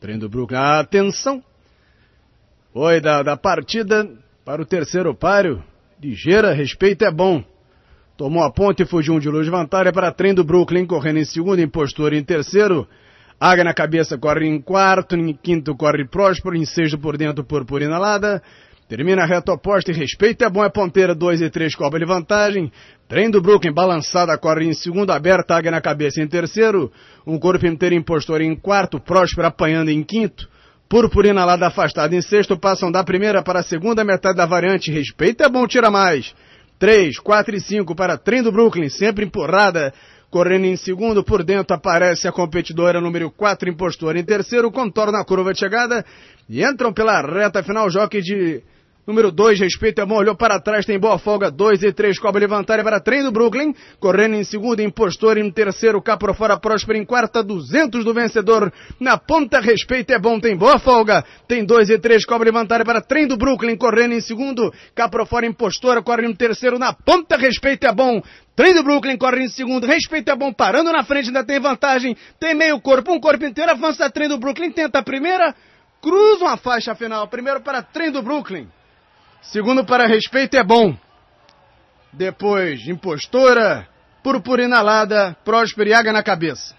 Trem do Brooklyn. Atenção! Oi da, da partida para o terceiro páreo. Ligeira, respeito é bom. Tomou a ponte e fugiu um de luz vantagem para trem do Brooklyn, correndo em segundo, impostor em terceiro. Águia na cabeça corre em quarto, em quinto corre Próspero, em sexto por dentro Purpurina Lada, Termina a reta oposta e respeita é bom, é ponteira, 2 e 3, cobra de vantagem. Trem do Brooklyn, balançada, corre em segundo, aberta, águia na cabeça em terceiro. Um corpo inteiro impostor em quarto, Próspero apanhando em quinto. Purpurina da afastada em sexto, passam da primeira para a segunda metade da variante. Respeita é bom, tira mais. 3, 4 e 5 para Trem do Brooklyn, sempre empurrada. Correndo em segundo, por dentro aparece a competidora número 4, impostora em terceiro, contorna a curva de chegada e entram pela reta final, joque de Número 2, respeito é bom, olhou para trás, tem boa folga. 2 e 3, cobra levantária é para trem do Brooklyn. Correndo em segundo, impostor em terceiro, cá por fora, Próspero em quarta, 200 do vencedor. Na ponta, respeito é bom, tem boa folga. Tem 2 e 3, cobra levantária é para trem do Brooklyn. Correndo em segundo, cá por fora, impostor, corre em terceiro. Na ponta, respeito é bom. Trem do Brooklyn corre em segundo, respeito é bom, parando na frente, ainda tem vantagem, tem meio corpo, um corpo inteiro, avança trem do Brooklyn, tenta a primeira, cruza uma faixa final, primeiro para trem do Brooklyn. Segundo, para respeito é bom. Depois, impostora, purpurina inalada, próspero e na cabeça.